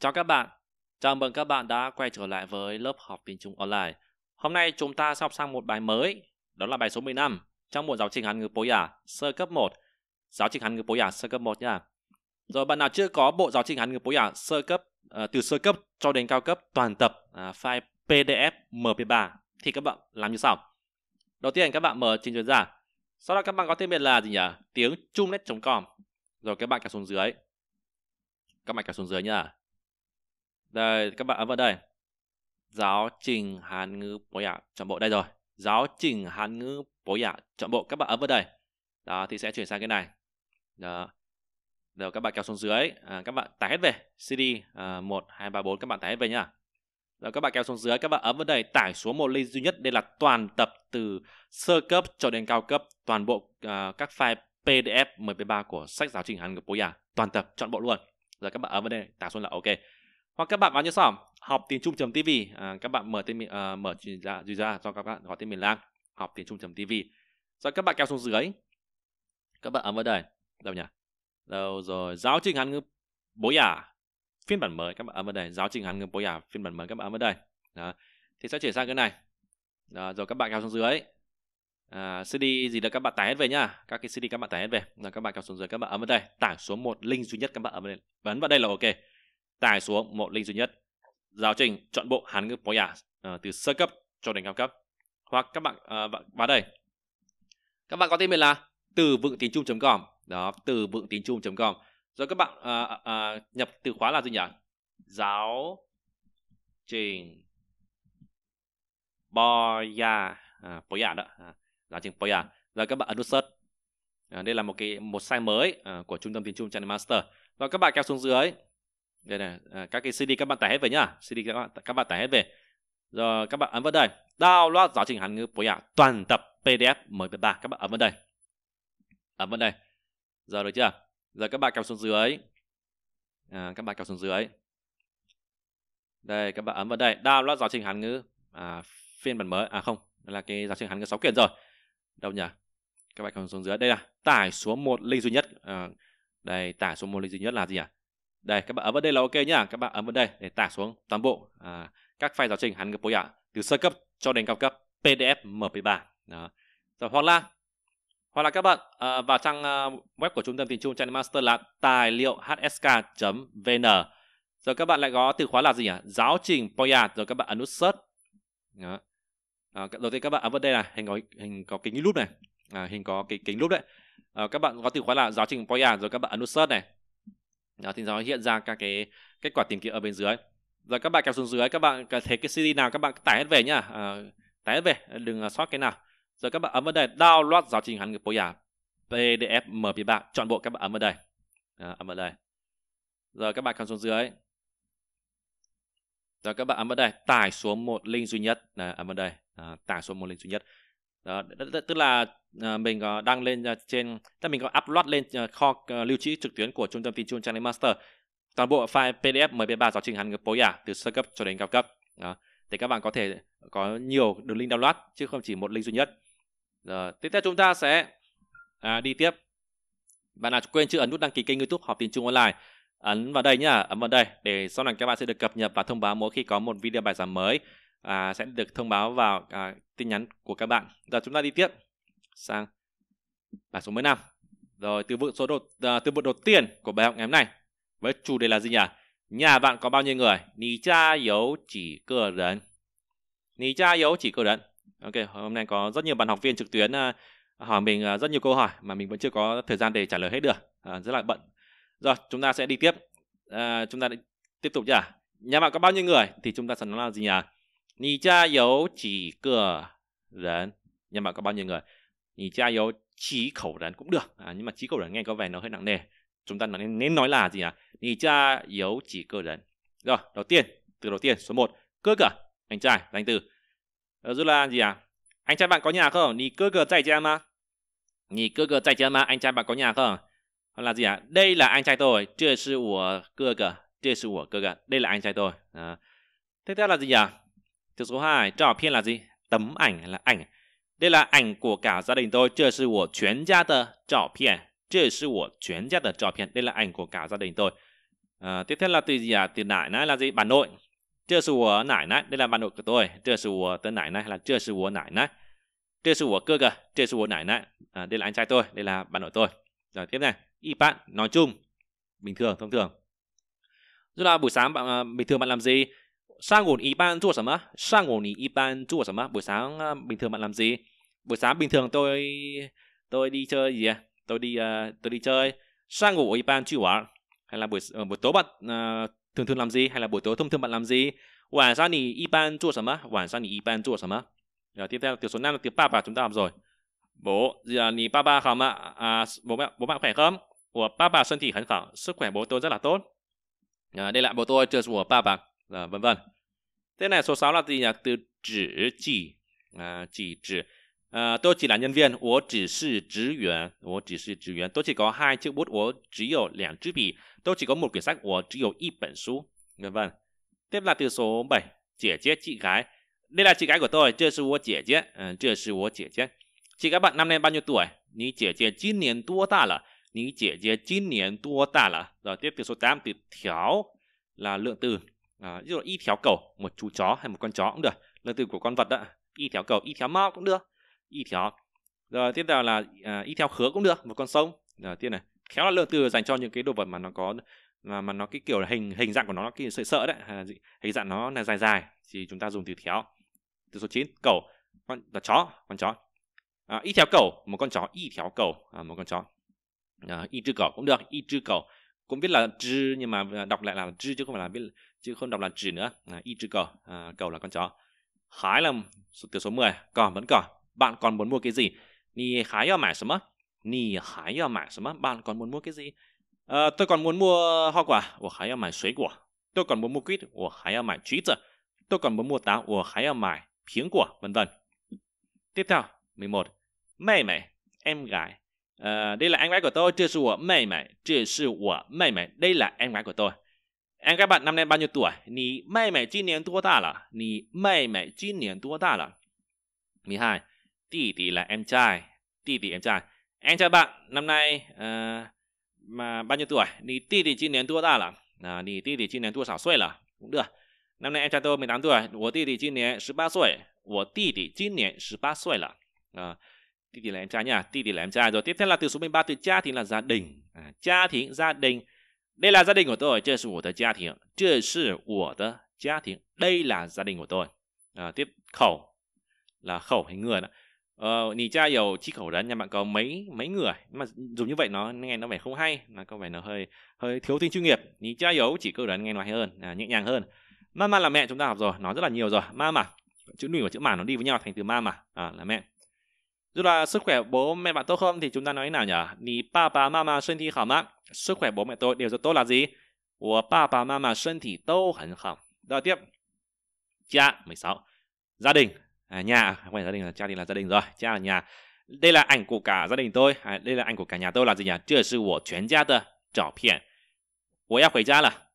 Chào các bạn, chào mừng các bạn đã quay trở lại với lớp học tiếng Trung online. Hôm nay chúng ta sẽ học sang một bài mới, đó là bài số 15 trong một giáo trình hán ngữ bố giả sơ cấp 1. Giáo trình hán ngữ bố giả sơ cấp 1 nha. Rồi bạn nào chưa có bộ giáo trình hán ngữ bố giả sơ cấp uh, từ sơ cấp cho đến cao cấp toàn tập uh, file PDF MP3 thì các bạn làm như sau. Đầu tiên các bạn mở trình duyệt ra Sau đó các bạn có tên miền là gì nhỉ? Tiếng chumnet.com. Rồi các bạn cả xuống dưới. Các bạn cả xuống dưới nhá đây các bạn ấn vào đây. Giáo trình Hàn ngữ bối ạ chọn bộ đây rồi. Giáo trình Hàn ngữ bối ạ chọn bộ các bạn ấn vào đây. Đó thì sẽ chuyển sang cái này. Đó. Rồi các bạn kéo xuống dưới, à, các bạn tải hết về CD à, một hai ba bốn các bạn tải hết về nhá. Rồi các bạn kéo xuống dưới, các bạn ấn vào đây tải xuống một link duy nhất, đây là toàn tập từ sơ cấp cho đến cao cấp, toàn bộ à, các file PDF MP3 của sách giáo trình Hàn ngữ Poya, toàn tập chọn bộ luôn. Rồi các bạn ấn vào đây tải xuống là ok hoặc các bạn vào như sau học tiền trung tv à, các bạn mở tên à, mở truy ra ra cho các bạn gọi tên miền lang học tiền trung tv rồi các bạn kéo xuống dưới các bạn ấn vào đây đâu nhỉ đâu rồi giáo trình hàn ngữ bố giả phiên bản mới các bạn ấn vào đây giáo trình hàn ngữ bố giả phiên bản mới các bạn ấn vào đây đó. thì sẽ chuyển sang cái này đó, rồi các bạn kéo xuống dưới à, CD gì đó các bạn tải hết về nhá các cái CD các bạn tải hết về rồi các bạn kéo xuống dưới các bạn ấn vào đây tải xuống một link duy nhất các bạn ấn vào đây và ấn vào đây là ok Tài xuống một link duy nhất. Giáo trình chọn bộ Hán ngữ Poya uh, à, ờ, từ sơ cấp cho đến cao cấp. Hoặc các bạn uh, ờ, vào đây. Các bạn có tên mình là từ vựng tiếng trung.com. Đó, từ vựng tiếng trung.com. Rồi các bạn uh, uh, nhập từ khóa là gì nhỉ? Giáo trình Poya à, Poya à, à đó. À, giáo trình Poya. Rồi các bạn ấn nút search. À, đây là một cái một site mới à, của trung tâm tiếng trung Channel Master. Rồi các bạn kéo xuống dưới đây này à, các cái cd các bạn tải hết về nhá cd các bạn các bạn tải hết về rồi các bạn ấn vào đây download giáo trình hàn ngữ bối toàn tập pdf mp3 các bạn ấn vào đây ấn vào đây giờ được chưa giờ các bạn kéo xuống dưới à, các bạn kéo xuống dưới đây các bạn ấn vào đây download giáo trình hàn ngữ à, phiên bản mới à không đây là cái giáo trình hàn ngữ 6 quyển rồi đâu nhỉ các bạn kéo xuống dưới đây là tải xuống một link duy nhất à, đây tải xuống một link duy nhất là gì ạ à? đây các bạn ấn vào đây là ok nhá các bạn ấn vào đây để tải xuống toàn bộ à, các file giáo trình hắn ngữ bối ạ từ sơ cấp cho đến cao cấp pdf mp3 đó. Rồi, hoặc là hoặc là các bạn à, vào trang à, web của trung tâm tiếng trung channel master là tài liệu hsk vn rồi các bạn lại gõ từ khóa là gì nhỉ giáo trình poya rồi các bạn ấn nút search đó. À, đầu tiên các bạn ấn vào đây là hình có hình có kính lúp này à, hình có cái kính lúp đấy à, các bạn có từ khóa là giáo trình poya rồi các bạn ấn nút search này đó, thì nó hiện ra các cái kết quả tìm kiếm ở bên dưới rồi các bạn kéo xuống dưới các bạn thấy cái CD nào các bạn tải hết về nhá à, tải hết về đừng à, sót cái nào rồi các bạn ấn vào đây download giáo trình Hàn ngữ bố giả PDF MP3 chọn bộ các bạn ấn vào đây à, ấn vào đây rồi các bạn kéo xuống dưới rồi các bạn ấn vào đây tải xuống một link duy nhất à, ấn vào đây à, tải xuống một link duy nhất đó, tức là ờ, mình có đăng lên ờ, trên tức là mình có upload lên ờ, kho lưu trữ trực tuyến của trung tâm tin Vinchun Channel Master toàn bộ file PDF MP3 giáo trình Hàn ngữ bối ả từ sơ cấp cho đến cao cấp đó. thì các bạn có thể có nhiều đường link download chứ không chỉ một link duy nhất rồi tiếp theo chúng ta sẽ à, đi tiếp bạn nào quên chưa ấn nút đăng ký kênh youtube học tin trung online ấn vào đây nhá ấn vào đây để sau này các bạn sẽ được cập nhật và thông báo mỗi khi có một video bài giảng mới à, sẽ được thông báo vào à, tin nhắn của các bạn. Giờ chúng ta đi tiếp sang bài số 15. Rồi từ vựng số đột à, từ vựng đầu tiên của bài học ngày hôm nay với chủ đề là gì nhỉ? Nhà bạn có bao nhiêu người? Nì cha yếu chỉ cơ rấn. Nì cha yếu chỉ cơ rấn. Ok, hôm nay có rất nhiều bạn học viên trực tuyến à, hỏi mình à, rất nhiều câu hỏi mà mình vẫn chưa có thời gian để trả lời hết được. À, rất là bận. Rồi, chúng ta sẽ đi tiếp. À, chúng ta tiếp tục nhỉ? Nhà bạn có bao nhiêu người thì chúng ta sẽ nói là gì nhỉ? Nì gia yếu chỉ cờ rấn. Nhà bạn có bao nhiêu người? Nì cha yếu chỉ khẩu rấn cũng được. À, nhưng mà chỉ khẩu rấn nghe có vẻ nó hơi nặng nề. Chúng ta nói, nên nói là gì à? Nì cha yếu chỉ cơ rấn. Rồi, đầu tiên, từ đầu tiên, số 1. Cơ cờ, anh trai, danh từ. rồi ờ, là gì à? Anh trai bạn có nhà không? Nì cơ cờ chạy cha mà. Nì cơ cờ chạy cha mà, anh trai bạn có nhà không? Hoặc là gì à? Đây là anh trai tôi. Chưa sư của cơ cờ. Chưa sư của cơ cờ. Đây là anh trai tôi. À. Tiếp theo là gì à? Từ số 2, trò phiên là gì? Tấm ảnh là ảnh. Đây là ảnh của cả gia đình tôi. Đây là của cả gia đình Đây là ảnh của cả gia đình tôi. À, tiếp theo là từ gì à? Từ nải nãi là gì? Bà nội. Đây là nải nãy, Đây là bà nội của tôi. Đây là tớ nải nãy hay là đây là nải nãi. Đây là cơ cơ. Đây là nải nãy. À, ờ, đây là anh trai tôi. Đây là bà nội tôi. Rồi tiếp này. Y bạn nói chung. Bình thường, thông thường. Rồi là buổi sáng bạn ờ, bình thường bạn làm gì? sang sang ngủ ngủ buổi sáng uh, bình thường bạn làm gì? Buổi sáng bình thường tôi tôi đi chơi gì? À？Tôi đi uh, tôi đi chơi. Sang ngủ y ban chịu 玩 hay là buổi uh, buổi tối bạn uh, thường thường làm gì hay là buổi tối thông thường bạn làm gì gì? 晚上你一般做什么？晚上你一般做什么？rồi tiếp theo tiểu số năm là tiếng bà chúng ta học rồi. Bố, giờ ni ba ba không ạ? À, à，bố mẹ bố mẹ khỏe không? Của ba bà thân thể hẳn khảo, sức khỏe bố tôi rất là tốt. À, đây là bố tôi, trường của ba bà à, vân vân thế này số 6 là gì nhỉ từ chỉ chỉ à, chỉ chỉ à, tôi chỉ là nhân viên tôi chỉ là chức viên tôi chỉ là chức viên tôi chỉ có hai chiếc bút tôi chỉ có hai chiếc bút tôi chỉ có một quyển sách tôi chỉ có một quyển sách vân vân tiếp là từ số 7 chị gái đây là chị gái của tôi, chưa sư chị chị, à, chưa sư chị chị. Chị các bạn năm nay bao nhiêu tuổi? Ní chị chị chín niên tua ta là, ní chị chị chín niên tua ta là. Rồi tiếp từ số 8 từ thiếu là lượng từ à, ví dụ y theo cầu một chú chó hay một con chó cũng được lượng từ của con vật đó y theo cầu y theo mao cũng được y theo rồi tiếp theo là à, y theo khứa cũng được một con sông rồi tiên này khéo là lượng từ dành cho những cái đồ vật mà nó có mà mà nó cái kiểu là hình hình dạng của nó nó cái sợi sợ đấy à, hình dạng nó là dài dài thì chúng ta dùng từ khéo từ số 9 cầu con là chó con chó à, y theo cầu một con chó y theo cầu à, một con chó à, y trừ cầu cũng được y trừ cầu cũng biết là trừ nhưng mà đọc lại là trừ chứ không phải là biết chứ không đọc là chỉ nữa à, y chữ cầu à, cầu là con chó hái là từ số 10 còn vẫn còn bạn còn muốn mua cái gì nì hái 要买什么你还要买什么 bạn còn muốn mua cái gì à, tôi còn muốn mua hoa quả 我还要买水果 tôi còn muốn mua quýt 我还要买橘子 tôi còn muốn mua táo quả, vân vân. tiếp theo 11 mẹ, em gái à, đây là em gái của tôi 这是我妹妹这是我妹妹 đây là em gái của tôi Em các bạn năm nay bao nhiêu tuổi? Nì mẹ mẹ chín niên tua ta là? Nì mẹ mẹ chín niên tua ta là? 12. Tỷ tỷ là em trai. Tỷ tỷ em trai. Em trai bạn năm nay uh, mà bao nhiêu tuổi? Nì tỷ tỷ chín niên tua ta là? À, nì tỷ tỷ chín niên tua sảo xuôi là? Cũng được. Năm nay em trai tôi 18 tuổi. Của tỷ tỷ chín niên 18 tuổi. Tôi tỷ tỷ chín niên 18 tuổi là? À, tỷ tỷ là em trai nha. Tỷ tỷ là em trai. Rồi tiếp theo là từ số 13 từ cha thì là gia đình. À, cha thì gia đình. Đây là gia đình của tôi, đây là của gia đình, đây là của gia đình, đây là gia đình của tôi. À, tiếp khẩu là khẩu hay người đó. Ờ, nì cha yếu chi khẩu đó nhà bạn có mấy mấy người mà dùng như vậy nó nghe nó vẻ không hay nó có vẻ nó hơi hơi thiếu tính chuyên nghiệp nì cha yếu chỉ câu đoán nghe nó hay hơn à, nhẹ nhàng hơn mama là mẹ chúng ta học rồi nói rất là nhiều rồi mama chữ nủy và chữ mà nó đi với nhau thành từ mama à, là mẹ dù là sức khỏe bố mẹ bạn tốt không thì chúng ta nói thế nào nhỉ nì papa mama thi khảo mạng sức khỏe bố mẹ tôi đều rất tốt là gì? Của ba mama sân thì tô hẳn hỏng. Rồi tiếp. Cha 16. Gia đình. À, nhà. Không phải gia đình là gia đình là gia đình rồi. Cha là nhà. Đây là ảnh của cả gia đình tôi. À, đây là ảnh của cả nhà tôi là gì nhỉ? Chưa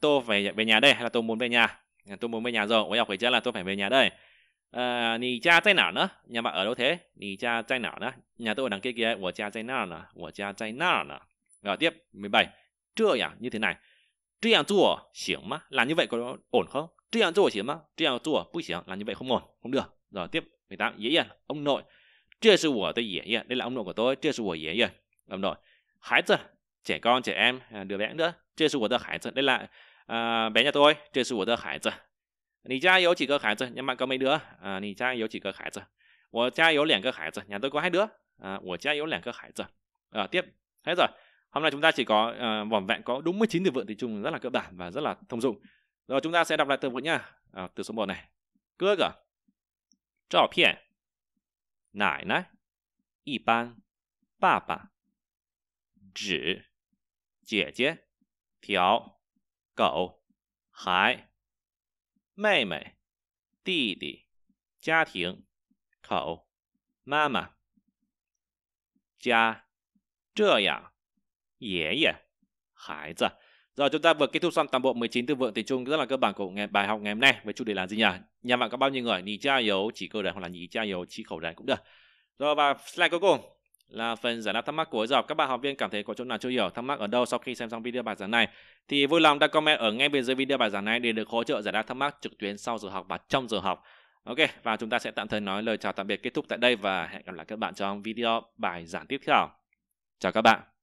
Tôi phải về nhà đây. Hay là tôi muốn về nhà? À, tôi muốn về nhà rồi. Tôi 要回家 là tôi phải về nhà đây. À, nì cha tại nào nữa? Nhà bạn ở đâu thế? nhà cha tại nào nữa? Nhà tôi ở đằng kia kìa. Của rồi tiếp 17. Trưa nhỉ? Như thế này. Trưa ăn chùa, xỉng mà. Làm như vậy có ổn không? Trưa ăn chùa xỉng mà. Trưa ăn chùa, bụi xỉng. Làm như vậy không ổn. Không được. Rồi tiếp 18. Dễ yên. Ông nội. Trưa sư của tôi dễ yên. Đây là ông nội của tôi. Trưa sư của dễ yên. Ông nội. Hái giờ. Trẻ con, trẻ em, à, đứa bé nữa. Trưa sư của tôi hái giờ. Đây là uh, bé nhà tôi. Trưa sư của tôi hái cha 你家有几个孩子？nhà chỉ có có mấy đứa? À, cha có chỉ À, 你家有几个孩子？我家有两个孩子，nhà tôi có hai đứa. tôi À, 我家有两个孩子. À, tiếp. Hết rồi hôm nay chúng ta chỉ có uh, vỏn vẹn có đúng 19 từ vựng thì chung rất là cơ bản và rất là thông dụng rồi chúng ta sẽ đọc lại từ vựng nhá à, ờ, từ số 1 này cơ gở trò phiền nải nái y ban bà bà chỉ 姐姐条狗孩妹妹弟弟家庭口妈妈家这样 Yeah, yeah. Hái ra. Rồi chúng ta vừa kết thúc xong toàn bộ 19 từ vựng tiếng Trung rất là cơ bản của bài học ngày hôm nay với chủ đề là gì nhỉ? Nhà bạn có bao nhiêu người? Nhì cha yếu chỉ cơ đàn hoặc là nhì cha yếu chỉ khẩu đàn cũng được. Rồi và slide cuối cùng là phần giải đáp thắc mắc của giờ các bạn học viên cảm thấy có chỗ nào chưa hiểu thắc mắc ở đâu sau khi xem xong video bài giảng này thì vui lòng đặt comment ở ngay bên dưới video bài giảng này để được hỗ trợ giải đáp thắc mắc trực tuyến sau giờ học và trong giờ học ok và chúng ta sẽ tạm thời nói lời chào tạm biệt kết thúc tại đây và hẹn gặp lại các bạn trong video bài giảng tiếp theo chào các bạn